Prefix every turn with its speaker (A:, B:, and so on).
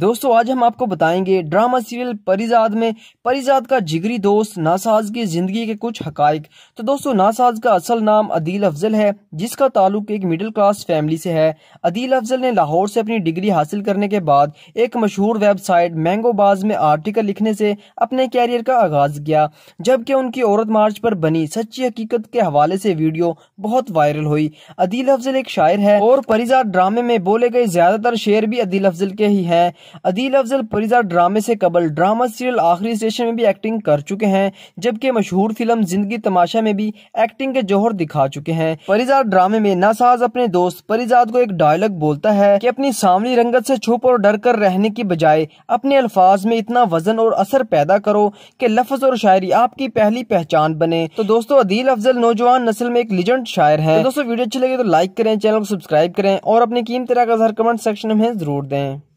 A: दोस्तों आज हम आपको बताएंगे ड्रामा सीरियल परिजाद में परिजाद का जिगरी दोस्त नासाज की ज़िंदगी के कुछ हकायक तो दोस्तों नासाज का असल नाम अदील अफजल है जिसका ताल्लुक एक मिडिल क्लास फैमिली से है अदील अफजल ने लाहौर से अपनी डिग्री हासिल करने के बाद एक मशहूर वेबसाइट मैंगोबाज में आर्टिकल लिखने से अपने कैरियर का आगाज़ किया जबकि उनकी औरत मार्च पर बनी सच्ची हकीकत के हवाले से वीडियो बहुत वायरल हुई अदील अफजल एक शायर है और परिजाद ड्रामे में बोले गए ज़्यादातर शेर भी अदील अफजल के ही है अदील अफजल परिजा ड्रामे से कबल ड्रामा सीरियल आखिरी स्टेशन में भी एक्टिंग कर चुके हैं जबकि मशहूर फिल्म जिंदगी तमाशा में भी एक्टिंग के जोहर दिखा चुके हैं परिजाद ड्रामे में नासाज अपने दोस्त परिजाद को एक डायलॉग बोलता है की अपनी सामनी रंगत से छुप और डर कर रहने की बजाय अपने अल्फाज में इतना वजन और असर पैदा करो की लफ्ज और शायरी आपकी पहली पहचान बने तो दोस्तों अदील अफजल नौजवान नस्ल में एक लिजेंड शायर है तो दोस्तों वीडियो अच्छी लगे तो लाइक करें चैनल को सब्सक्राइब करें और अपनी कीमत का कमेंट सेक्शन में जरूर दें